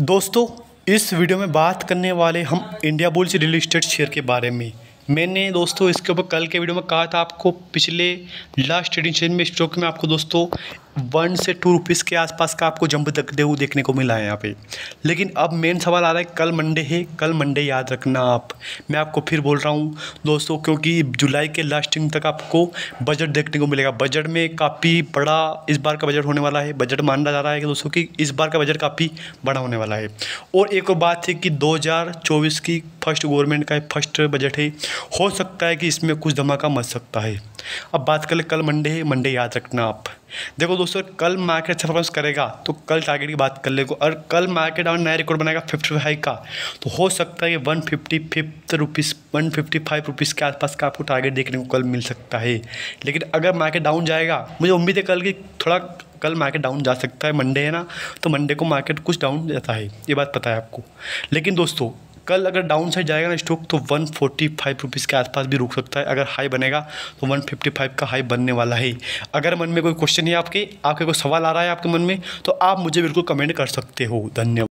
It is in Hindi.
दोस्तों इस वीडियो में बात करने वाले हम Indiabulls real estate share के बारे में मैंने दोस्तों इसके ऊपर कल के वीडियो में कहा था आपको पिछले लास्ट ट्रेडिंग शेयर में स्टॉक में आपको दोस्तों वन से टू रुपीज़ के आसपास का आपको जंप देखते हुए देखने को मिला है यहाँ पे लेकिन अब मेन सवाल आ रहा है कल मंडे है कल मंडे याद रखना आप मैं आपको फिर बोल रहा हूँ दोस्तों क्योंकि जुलाई के लास्टिंग तक आपको बजट देखने को मिलेगा बजट में काफ़ी बड़ा इस बार का बजट होने वाला है बजट माना जा रहा है कि दोस्तों की इस बार का बजट काफ़ी बड़ा होने वाला है और एक और बात है कि दो की फर्स्ट गवर्नमेंट का फर्स्ट बजट है हो सकता है कि इसमें कुछ धमाका मच सकता है अब बात कर ले कल मंडे है मंडे याद रखना आप देखो दोस्तों कल मार्केट अच्छा परफॉर्मेंस करेगा तो कल टारगेट की बात कर ले और कल मार्केट और नया रिकॉर्ड बनाएगा फिफ्टी फाइव का तो हो सकता है कि one fifty fifth rupees one fifty five rupees के आसपास का आपको टारगेट देखने को कल मिल सकता है लेकिन अगर मार्केट डाउन जाएगा मुझे उम्मीद है कल की थोड़ा कल मार्केट डाउन जा सकता है मंडे है ना तो मंडे को मार्केट कुछ डाउन जाता है ये बात पता है आपको लेकिन दोस्तों कल अगर डाउन साइड जाएगा ना स्टॉक तो वन फोर्टी फाइव रुपीज़ के आसपास भी रुक सकता है अगर हाई बनेगा तो वन फिफ्टी फाइव का हाई बनने वाला है अगर मन में कोई क्वेश्चन है आपके आपके कोई सवाल आ रहा है आपके मन में तो आप मुझे बिल्कुल कमेंट कर सकते हो धन्यवाद